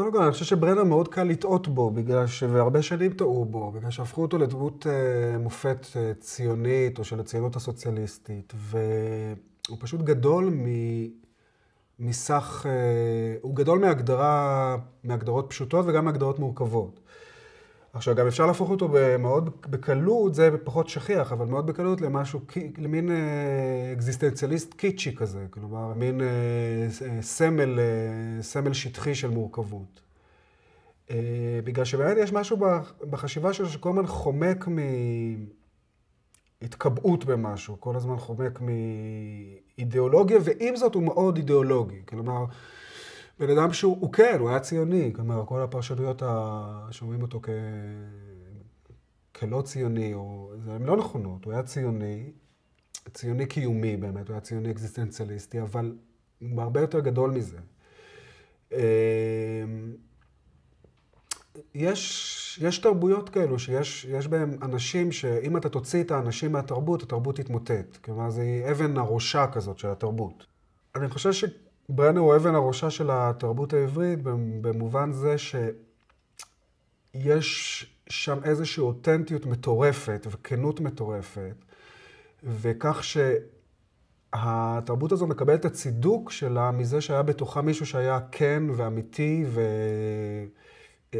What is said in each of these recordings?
קודם כל, אני חושב שברנר מאוד קל לטעות בו, בגלל שהרבה שנים טעו בו, בגלל שהפכו אותו לדמות אה, מופת אה, ציונית, או של הציונות הסוציאליסטית, והוא פשוט גדול מ... מסך, אה, הוא גדול מהגדרה, מהגדרות פשוטות וגם מהגדרות מורכבות. אה, עכשיו, גם אפשר להפוך אותו מאוד בקלות, זה פחות שכיח, אבל מאוד בקלות למשהו, למין אה, אקזיסטנציאליסט קיצ'י כזה, כלומר, מין אה, אה, סמל, סמל שטחי של מורכבות. בגלל שבאמת יש משהו בחשיבה שלו שכל הזמן חומק מהתקבעות במשהו, כל הזמן חומק מאידיאולוגיה, ועם זאת הוא מאוד אידיאולוגי. כלומר, בן אדם שהוא הוא כן, הוא היה ציוני, כלומר, כל הפרשנויות שאומרים אותו כ... כלא ציוני, או... הן לא נכונות, הוא היה ציוני, ציוני קיומי באמת, הוא היה ציוני אקזיסטנציאליסטי, אבל הוא הרבה יותר גדול מזה. אמ, יש, יש תרבויות כאלו שיש בהם אנשים שאם אתה תוציא את האנשים מהתרבות, התרבות תתמוטט. כלומר, זו אבן הראשה כזאת של התרבות. אני חושב ש... ברנר הוא אבן הראשה של התרבות העברית במובן זה שיש שם איזושהי אותנטיות מטורפת וכנות מטורפת, וכך שהתרבות הזו מקבלת את הצידוק שלה מזה שהיה בתוכה מישהו שהיה כן ואמיתי ו...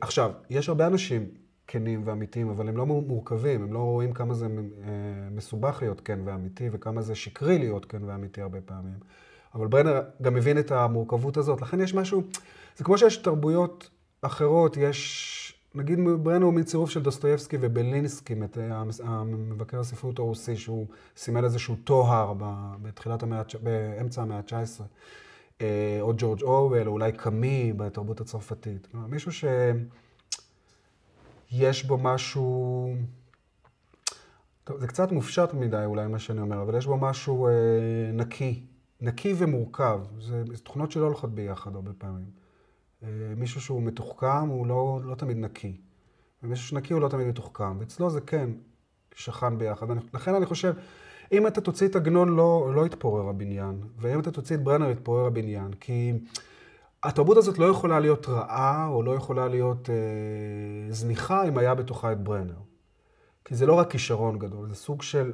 עכשיו, יש הרבה אנשים כנים ואמיתיים, אבל הם לא מורכבים, הם לא רואים כמה זה אה, מסובך להיות כן ואמיתי וכמה זה שקרי להיות כן ואמיתי הרבה פעמים. אבל ברנר גם מבין את המורכבות הזאת. לכן יש משהו, זה כמו שיש תרבויות אחרות, יש, נגיד ברנר הוא מין צירוף של דוסטויבסקי ובלינסקי, המבקר הספרות הרוסי, שהוא סימל איזשהו טוהר בתחילת המאה, באמצע המאה ה-19. אה, או ג'ורג' אורוול, או אולי קאמי בתרבות הצרפתית. מישהו שיש בו משהו... טוב, זה קצת מופשט מדי אולי מה שאני אומר, אבל יש בו משהו אה, נקי, נקי ומורכב. זה, זה תכונות שלא הולכות ביחד הרבה פעמים. אה, מישהו שהוא מתוחכם הוא לא, לא תמיד נקי. ומישהו שנקי הוא לא תמיד מתוחכם. ואצלו זה כן שכן ביחד. לכן אני חושב, אם אתה תוציא את עגנון לא, לא יתפורר הבניין, ואם אתה תוציא את ברנר יתפורר הבניין. כי התרבות הזאת לא יכולה להיות רעה, או לא יכולה להיות אה, זניחה, אם היה בתוכה את ברנר. כי זה לא רק כישרון גדול, זה סוג של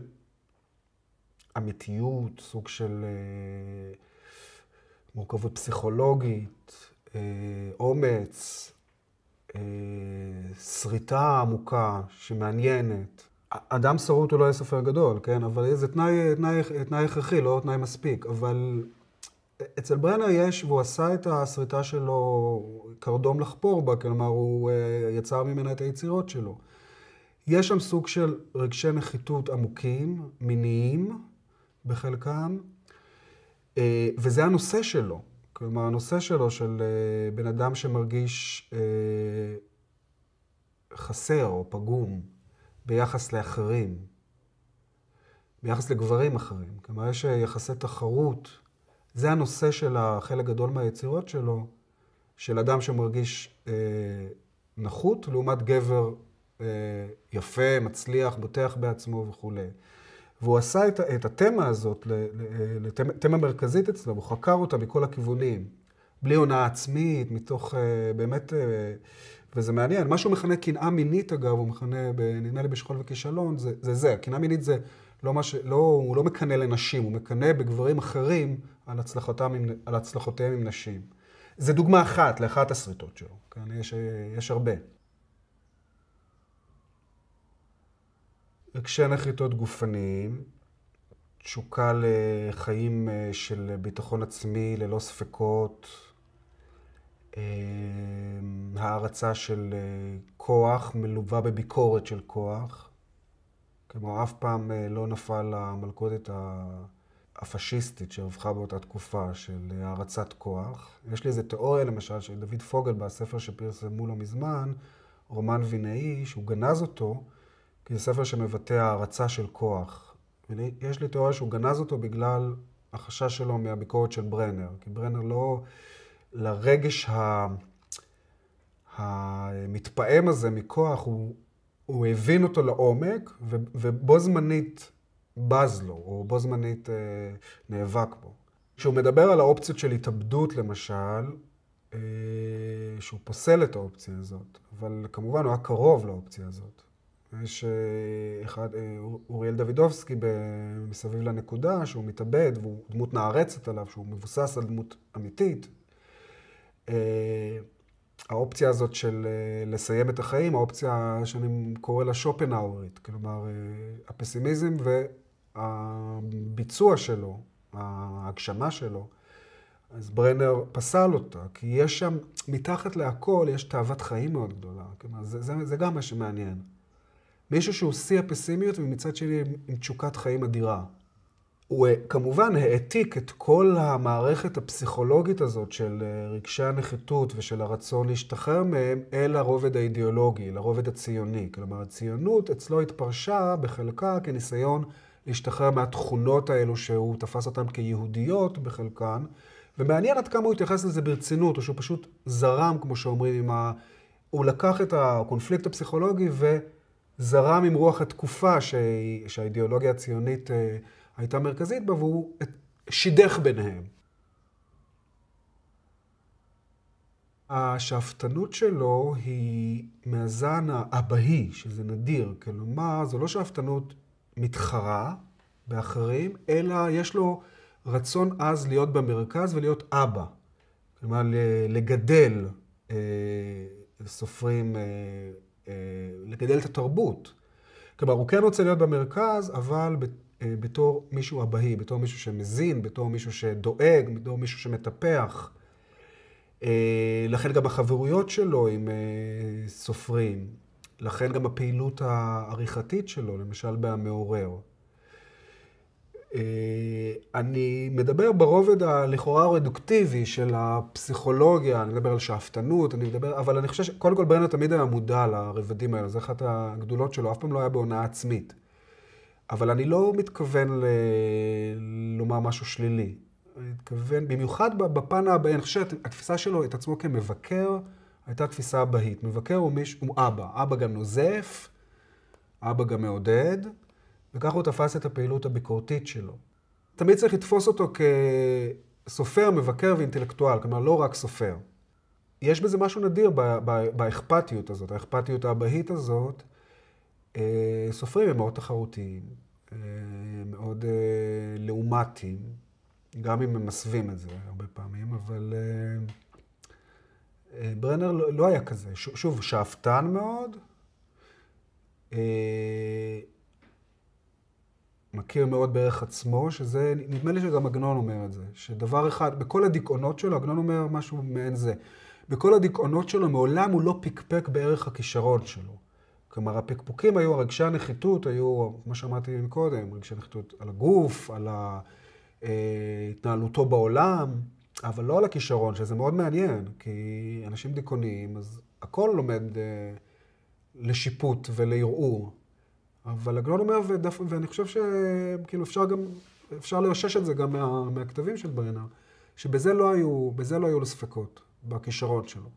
אמיתיות, סוג של אה, מורכבות פסיכולוגית, אה, אומץ, אה, שריטה עמוקה שמעניינת. אדם שרוט הוא לא היה סופר גדול, כן? אבל זה תנאי, תנאי, תנאי הכרחי, לא תנאי מספיק. אבל אצל ברנר יש, והוא עשה את השריטה שלו קרדום לחפור בה, כלומר, הוא יצר ממנה את היצירות שלו. יש שם סוג של רגשי נחיתות עמוקים, מיניים, בחלקם, אה, וזה הנושא שלו. כלומר, הנושא שלו, של אה, בן אדם שמרגיש אה, חסר או פגום ביחס לאחרים, ביחס לגברים אחרים. כלומר, יש יחסי תחרות. זה הנושא של החלק גדול מהיצירות שלו, של אדם שמרגיש נחות, לעומת גבר יפה, מצליח, בוטח בעצמו וכולי. והוא עשה את, את התמה הזאת לתמה מרכזית אצלו, הוא חקר אותה מכל הכיוונים. בלי הונאה עצמית, מתוך אה, באמת, אה, וזה מעניין. מה שהוא מכנה קנאה מינית, אגב, הוא מכנה, נדמה לי בשכול וכישלון, זה זה. זה. קנאה מינית זה לא מה ש... לא, הוא לא מקנא לנשים, הוא מקנא בגברים אחרים על, עם, על הצלחותיהם עם נשים. זה דוגמה אחת לאחת השריטות שלו, כן? יש, יש הרבה. רגשי נחיתות גופניים, תשוקה לחיים אה, של ביטחון עצמי ללא ספקות, אה, הערצה של אה, כוח מלווה בביקורת של כוח. כלומר, אף פעם לא נפל המלכודת הפשיסטית שהובכה באותה תקופה של הערצת כוח. יש לי איזו תיאוריה, למשל, של דוד פוגל בספר שפרסמו לא מזמן, רומן וינאי, שהוא גנז אותו, כי זה ספר שמבטא הערצה של כוח. ויש לי תיאוריה שהוא גנז אותו בגלל החשש שלו מהביקורת של ברנר. כי ברנר לא... לרגש ה... המתפעם הזה מכוח, הוא, הוא הבין אותו לעומק, ו, ובו זמנית בז לו, או בו זמנית אה, נאבק בו. כשהוא מדבר על האופציות של התאבדות, למשל, אה, שהוא פוסל את האופציה הזאת, אבל כמובן הוא היה קרוב לאופציה הזאת. יש אחד, אוריאל דוידובסקי מסביב לנקודה, שהוא מתאבד, והוא דמות נערצת עליו, שהוא מבוסס על דמות אמיתית. אה, האופציה הזאת של אה, לסיים את החיים, האופציה שאני קורא לה שופנהאורית, כלומר, אה, הפסימיזם והביצוע שלו, ההגשמה שלו, אז ברנר פסל אותה, כי יש שם, מתחת להכל, יש תאוות חיים מאוד גדולה. כלומר, זה, זה, זה גם מה שמעניין. מישהו שהוא שיא הפסימיות ומצד שני עם תשוקת חיים אדירה. הוא אה, כמובן העתיק את כל המערכת הפסיכולוגית הזאת של אה, רגשי הנחיתות ושל הרצון להשתחרר מהם אל הרובד האידיאולוגי, לרובד הציוני. כלומר, הציונות אצלו התפרשה בחלקה כניסיון להשתחרר מהתכונות האלו שהוא תפס אותן כיהודיות בחלקן, ומעניין עד כמה הוא התייחס לזה ברצינות, או שהוא פשוט זרם, כמו שאומרים, ה... הוא לקח את הקונפליקט הפסיכולוגי ו... זרם עם רוח התקופה שה... שהאידיאולוגיה הציונית אה, הייתה מרכזית בה, והוא שידך ביניהם. השאפתנות שלו היא מהזן האבהי, שזה נדיר. כלומר, זו לא שאפתנות מתחרה באחרים, אלא יש לו רצון עז להיות במרכז ולהיות אבא. כלומר, לגדל אה, סופרים אה, אה, לגדל את התרבות. כלומר, הוא כן רוצה להיות במרכז, אבל אה, בתור מישהו אבהי, בתור מישהו שמזין, בתור מישהו שדואג, בתור מישהו שמטפח. אה, לכן גם החברויות שלו עם סופרים, לכן גם הפעילות העריכתית שלו, למשל במעורר. אה, אני מדבר ברובד הלכאורה הרדוקטיבי של הפסיכולוגיה, אני מדבר על שאפתנות, אני מדבר, אבל אני חושב שקודם כל ברנר תמיד היה מודע לרבדים האלה, זו אחת הגדולות שלו, אף פעם לא היה בהונאה עצמית. אבל אני לא מתכוון ל... לומר משהו שלילי. אני מתכוון, במיוחד בפן הבא, אני חושב שהתפיסה שלו את עצמו כמבקר, הייתה תפיסה אבהית. מבקר הוא מישהו, הוא אבא. אבא גם נוזף, אבא גם מעודד. וכך הוא תפס את הפעילות הביקורתית שלו. תמיד צריך לתפוס אותו כסופר, מבקר ואינטלקטואל, כלומר לא רק סופר. יש בזה משהו נדיר באכפתיות הזאת, האכפתיות האבהית הזאת. אה, סופרים הם מאוד תחרותיים, אה, מאוד אה, לעומתיים, גם אם הם מסווים את זה הרבה פעמים, אבל ברנר לא, לא היה כזה. שוב, שאפתן מאוד. מכיר מאוד בערך עצמו, שזה, נדמה לי שגם עגנון אומר את זה, שדבר אחד, בכל הדיכאונות שלו, עגנון אומר משהו מעין זה, בכל הדיכאונות שלו מעולם הוא לא פקפק בערך הכישרון שלו. כלומר, הפקפוקים היו, הרגשי הנחיתות היו, מה שאמרתי קודם, רגשי הנחיתות על הגוף, על אה, התנהלותו בעולם, אבל לא על הכישרון, שזה מאוד מעניין, כי אנשים דיכאוניים, אז הכל לומד אה, לשיפוט ולערעור. אבל עגנון אומר, ודף, ואני חושב שכאילו אפשר גם, אפשר לאושש את זה גם מה, מהכתבים של ברנר, שבזה לא היו, בזה לא היו לו ספקות, בכישרון שלו.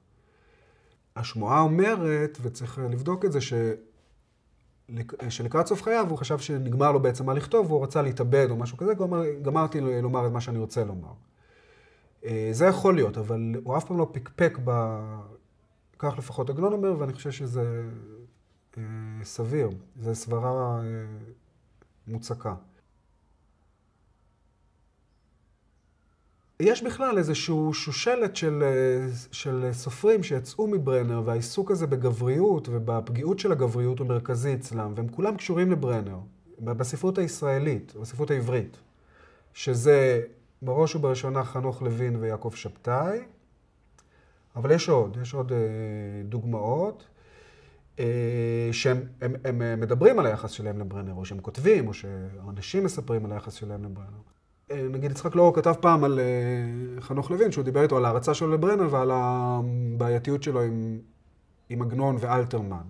השמועה אומרת, וצריך לבדוק את זה, ש... שלקראת סוף חייו הוא חשב שנגמר לו בעצם מה לכתוב, והוא רצה להתאבד או משהו כזה, גמר, גמרתי לומר את מה שאני רוצה לומר. אה, זה יכול להיות, אבל הוא אף פעם לא פקפק ב... כך לפחות עגנון אומר, ואני חושב שזה סביר, זו סברה אה, מוצקה. יש בכלל איזושהי שושלת של, אה, של סופרים שיצאו מברנר, והעיסוק הזה בגבריות ובפגיעות של הגבריות הוא מרכזי אצלם, והם כולם קשורים לברנר, בספרות הישראלית, בספרות העברית, שזה בראש ובראשונה חנוך לוין ויעקב שבתאי, אבל יש עוד, יש עוד אה, דוגמאות. אה, שהם הם, הם אה, מדברים על היחס שלהם לברנר, או שהם כותבים, או שאנשים מספרים על היחס שלהם לברנר. אה, נגיד יצחק לאור כתב פעם על חנוך לוין, שהוא דיבר איתו על ההרצה שלו לברנר ועל הבעייתיות שלו עם, עם עגנון ואלתרמן.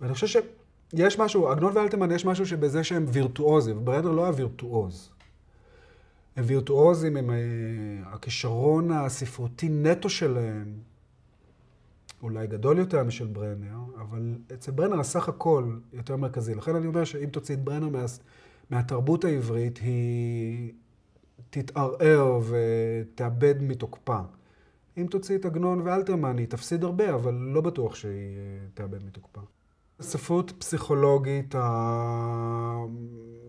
ואני חושב שיש משהו, עגנון ואלתרמן יש משהו שבזה שהם וירטואוזים, ברנר לא היה וירטואוז. הם וירטואוזים, הם הכישרון הספרותי נטו שלהם. אולי גדול יותר משל ברנר, אבל אצל ברנר הסך הכל יותר מרכזי. לכן אני אומר שאם תוציא את ברנר מה, מהתרבות העברית, היא תתערער ותאבד מתוקפה. אם תוציא את עגנון ואלתרמן, היא תפסיד הרבה, אבל לא בטוח שהיא אה, תאבד מתוקפה. ספרות פסיכולוגית, ה...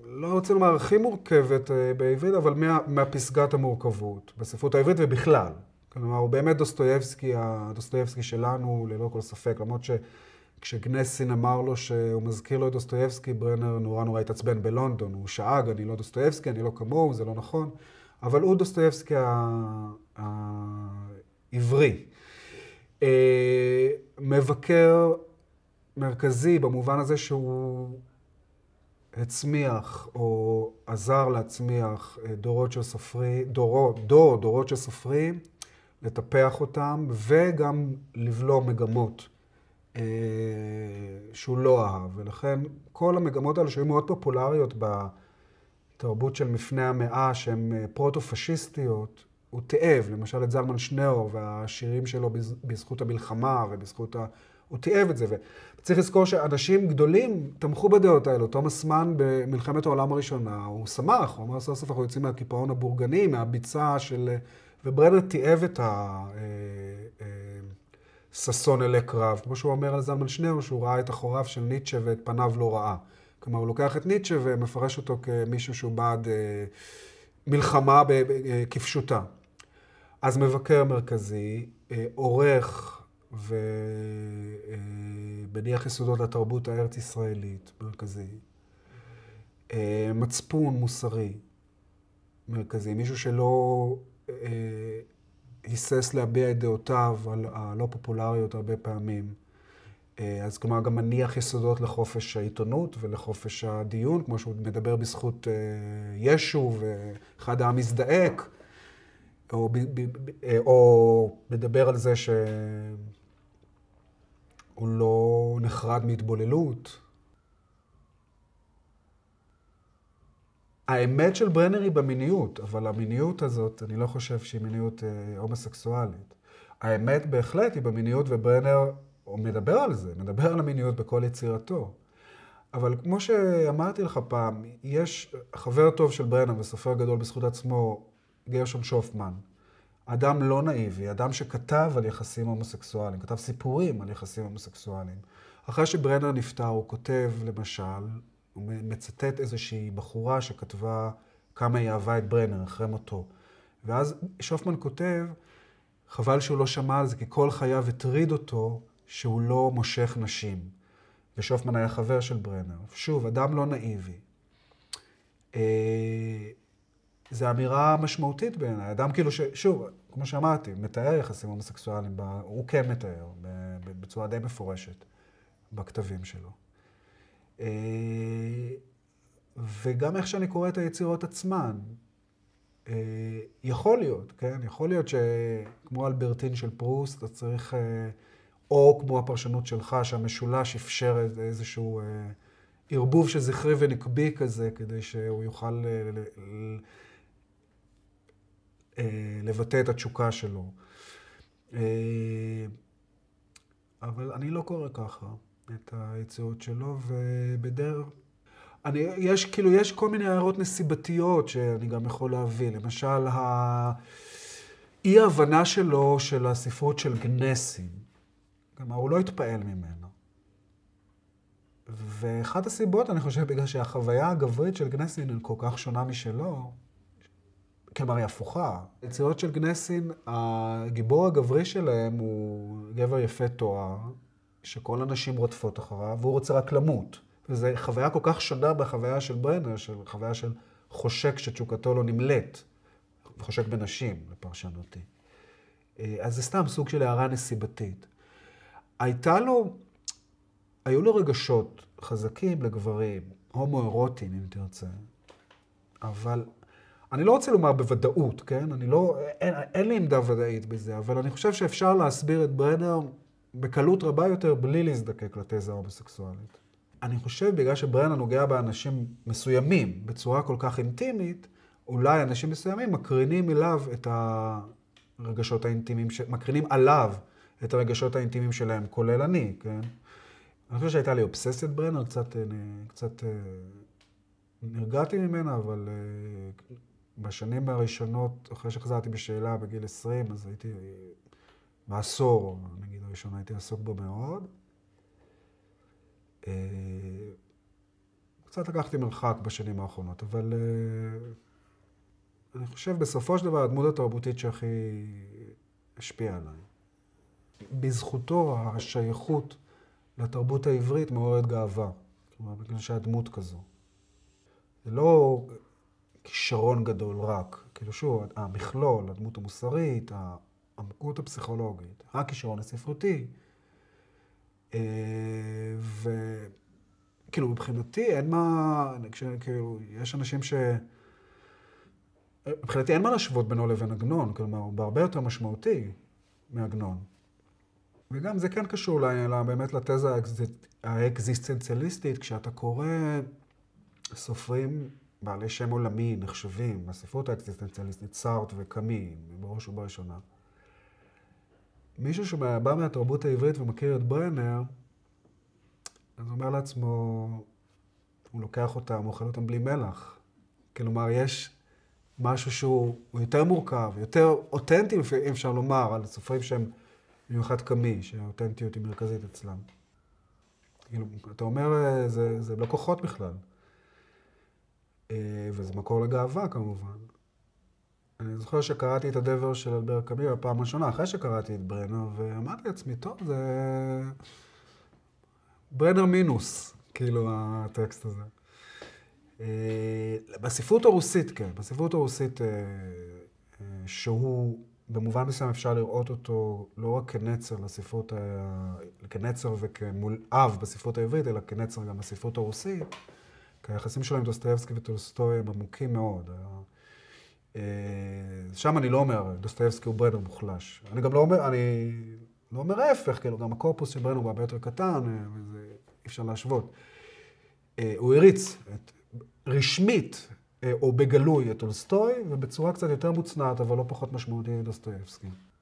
לא רוצה לומר הכי מורכבת אה, בעברית, אבל מה, מהפסגת המורכבות, בספרות העברית ובכלל. כלומר, הוא באמת דוסטויבסקי, הדוסטויבסקי שלנו, ללא כל ספק, למרות שכשגנסין אמר לו שהוא מזכיר לו את דוסטויבסקי, ברנר נורא נורא התעצבן בלונדון, הוא שאג, אני לא דוסטויבסקי, אני לא כמוהו, זה לא נכון, אבל הוא דוסטויבסקי העברי. אה, מבקר מרכזי במובן הזה שהוא הצמיח או עזר להצמיח אה, דורות של סופרים, דורות, דור, דורות של סופרים לטפח אותם, וגם לבלום מגמות אה, שהוא לא אהב. ולכן כל המגמות האלה שהיו מאוד פופולריות בתרבות של מפני המאה, שהן אה, פרוטו-פשיסטיות, הוא תיעב, למשל את זלמן שניאור והשירים שלו בזכות המלחמה ובזכות ה... הוא תיעב את זה. וצריך לזכור שאנשים גדולים תמכו בדעות האלו. תומאס מן במלחמת העולם הראשונה, הוא שמח, הוא אמר סוף סוף אנחנו יוצאים מהקיפאון הבורגני, מהביצה של וברנר תיעב את הששון אה, אה, אלי קרב, כמו שהוא אומר על זלמן שניאור, שהוא ראה את אחוריו של ניטשה ואת פניו לא ראה. כלומר, הוא לוקח את ניטשה ומפרש אותו כמישהו שהוא בעד אה, מלחמה כפשוטה. אז מבקר מרכזי, עורך ומניח יסודות לתרבות הארץ-ישראלית, מרכזי. מצפון מוסרי, מרכזי. מישהו שלא אה, היסס להביע את דעותיו הלא פופולריות הרבה פעמים. אה, אז כלומר, גם מניח יסודות לחופש העיתונות ולחופש הדיון, כמו שהוא מדבר בזכות אה, ישו ואחד העם מזדעק, או, או מדבר על זה שהוא לא נחרד מהתבוללות. האמת של ברנר היא במיניות, אבל המיניות הזאת, אני לא חושב שהיא מיניות אה, הומוסקסואלית. האמת בהחלט היא במיניות, וברנר הוא מדבר על זה, מדבר על המיניות בכל יצירתו. אבל כמו שאמרתי לך פעם, יש חבר טוב של ברנר וסופר גדול בזכות עצמו, גרשון שופמן. אדם לא נאיבי, אדם שכתב על יחסים הומוסקסואליים, כתב סיפורים על יחסים הומוסקסואליים. אחרי שברנר נפטר, הוא כותב, למשל, הוא מצטט איזושהי בחורה שכתבה כמה היא אהבה את ברנר אחרי מותו. ואז שופמן כותב, חבל שהוא לא שמע על זה, כי כל חייו הטריד אותו שהוא לא מושך נשים. ושופמן היה חבר של ברנר. שוב, אדם לא נאיבי. אה, זו אמירה משמעותית בעיניי. אדם כאילו ש... שוב, כמו שאמרתי, מתאר יחסים הומוסקסואליים, הוא כן מתאר, בצורה די מפורשת, בכתבים שלו. אה, וגם איך שאני קורא את היצירות עצמן. אה, יכול להיות, כן? יכול להיות שכמו אלברטין של פרוסט, אתה צריך, אה, או כמו הפרשנות שלך, שהמשולש אפשר איזשהו ערבוב של זכרי ונקבי כזה, כדי שהוא יוכל לבטא את התשוקה שלו. אבל אני לא קורא ככה. את היצירות שלו, ובדרך... אני, יש, כאילו, יש כל מיני הערות נסיבתיות שאני גם יכול להביא. למשל, ה... אי-הבנה שלו של הספרות של גנסין. כלומר, הוא לא התפעל ממנו. ואחת הסיבות, אני חושב, בגלל שהחוויה הגברית של גנסין היא כל כך שונה משלו, כלומר, היא הפוכה. היצירות של גנסין, הגיבור הגברי שלהם הוא גבר יפה תואר, שכל הנשים רודפות אחריו, והוא רוצה רק למות. וזו חוויה כל כך שונה בחוויה של ברנר, של חוויה של חושק שתשוקתו לא נמלט. חושק בנשים, לפרשנותי. אה, אז זה סתם סוג של הערה נסיבתית. הייתה לו, היו לו רגשות חזקים לגברים, הומואירוטיים אם תרצה, אבל אני לא רוצה לומר בוודאות, כן? אני לא, אין, אין לי עמדה ודאית בזה, אבל אני חושב שאפשר להסביר את ברנר בקלות רבה יותר בלי להזדקק לתזה ההומוסקסואלית. אני חושב בגלל שבריאנה נוגע באנשים מסוימים בצורה כל כך אינטימית, אולי אנשים מסוימים מקרינים אליו את הרגשות האינטימיים, ש... מקרינים עליו את הרגשות האינטימיים שלהם, כולל אני, כן? אני חושב שהייתה לי אובססת ברנר, קצת, אה, קצת אה, נרגעתי ממנה, אבל אה, בשנים הראשונות, אחרי שחזרתי בשאלה בגיל 20, אז הייתי בעשור, נגיד הראשון, הייתי עסוק בו מאוד. אה, קצת לקחתי מרחק בשנים האחרונות, אבל אה, אני חושב בסופו של דבר הדמות התרבותית שהכי השפיעה עליי. בזכותו השייכות לתרבות העברית מעוררת גאווה. כלומר, בגלל שהדמות כזו. זה לא כישרון גדול רק. כאילו שוב, המכלול, הדמות המוסרית, העמקות הפסיכולוגית, הכישרון הספרותי. אה, וכאילו, מבחינתי אין מה, כאילו, יש אנשים ש... מבחינתי אין מה להשוות בינו לבין עגנון, כלומר, הוא בהרבה יותר משמעותי מעגנון. וגם זה כן קשור לה, באמת לתזה האקזיסטנציאליסטית, כשאתה קורא סופרים בעלי שם עולמי נחשבים, הספרות האקזיסטנציאליסטית, סארט וקאמי, בראש ובראשונה. מישהו שבא מהתרבות העברית ומכיר את ברנר, אז אומר לעצמו, הוא לוקח אותם, אוכל אותם בלי מלח. כלומר, יש משהו שהוא יותר מורכב, יותר אותנטי, אם אפשר לומר, על סופרים שהם במיוחד קמי, שהאותנטיות היא מרכזית אצלם. כאילו, אתה אומר, זה, זה לא כוחות בכלל. אה, וזה מקור לגאווה כמובן. אני זוכר שקראתי את הדבר של אלבר קאמי בפעם הראשונה, אחרי שקראתי את ברנר, ואמרתי לעצמי, טוב, זה... ברנר מינוס, כאילו, הטקסט הזה. אה, בספרות הרוסית, כן, בספרות הרוסית, אה, אה, שהוא, במובן מסוים אפשר לראות אותו לא רק כנצר לספרות, ה... כנצר וכמולאב בספרות העברית, אלא כנצר גם בספרות הרוסית, כי היחסים שלו עם דוסטרייבסקי וטולסטוי הם עמוקים מאוד. אה, שם אני לא אומר, דוסטייבסקי הוא ברנר מוחלש. אני גם לא אומר, אני לא אומר ההפך, כאילו, גם הקורפוס של ברנר הוא הרבה יותר קטן, אה, וזה, אי אפשר להשוות. אה, הוא הריץ את, רשמית, או בגלוי, את טולסטוי, ובצורה קצת יותר מוצנעת, אבל לא פחות משמעותית, דוסטייבסקי.